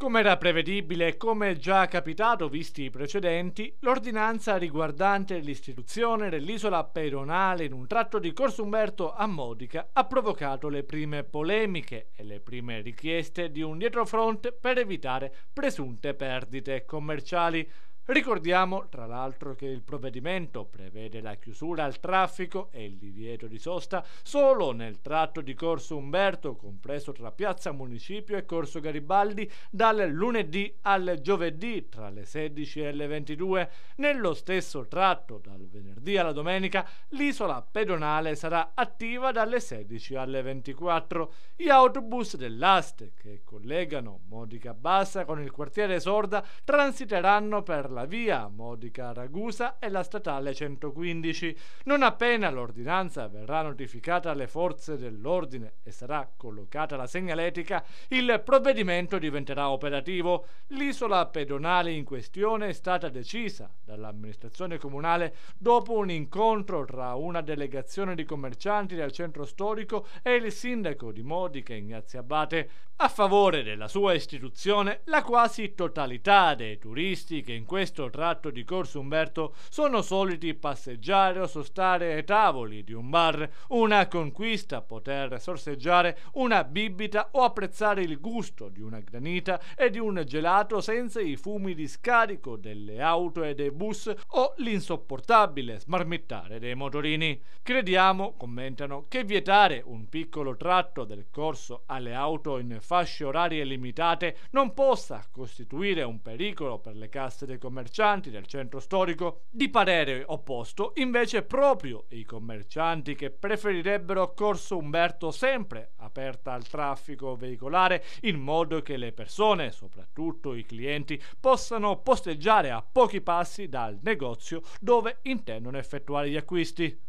Come era prevedibile e come già capitato visti i precedenti, l'ordinanza riguardante l'istituzione dell'isola pedonale in un tratto di Corso Umberto a Modica ha provocato le prime polemiche e le prime richieste di un dietrofront per evitare presunte perdite commerciali. Ricordiamo tra l'altro che il provvedimento prevede la chiusura al traffico e il divieto di sosta solo nel tratto di Corso Umberto, compreso tra Piazza Municipio e Corso Garibaldi, dal lunedì al giovedì tra le 16 e le 22. Nello stesso tratto, dal venerdì alla domenica, l'isola pedonale sarà attiva dalle 16 alle 24. Gli autobus dell'Aste che collegano Modica Bassa con il quartiere Sorda transiteranno per la via Modica Ragusa e la statale 115. Non appena l'ordinanza verrà notificata alle forze dell'ordine e sarà collocata la segnaletica, il provvedimento diventerà operativo. L'isola pedonale in questione è stata decisa dall'amministrazione comunale dopo un incontro tra una delegazione di commercianti del centro storico e il sindaco di Modica Ignazio Abate. A favore della sua istituzione, la quasi totalità dei turisti che in questo questo tratto di Corso Umberto sono soliti passeggiare o sostare ai tavoli di un bar, una conquista poter sorseggiare una bibita o apprezzare il gusto di una granita e di un gelato senza i fumi di scarico delle auto e dei bus o l'insopportabile smarmittare dei motorini. Crediamo, commentano, che vietare un piccolo tratto del corso alle auto in fasce orarie limitate non possa costituire un pericolo per le casse dei commerci commercianti del centro storico di parere opposto, invece proprio i commercianti che preferirebbero Corso Umberto sempre aperta al traffico veicolare in modo che le persone, soprattutto i clienti, possano posteggiare a pochi passi dal negozio dove intendono effettuare gli acquisti.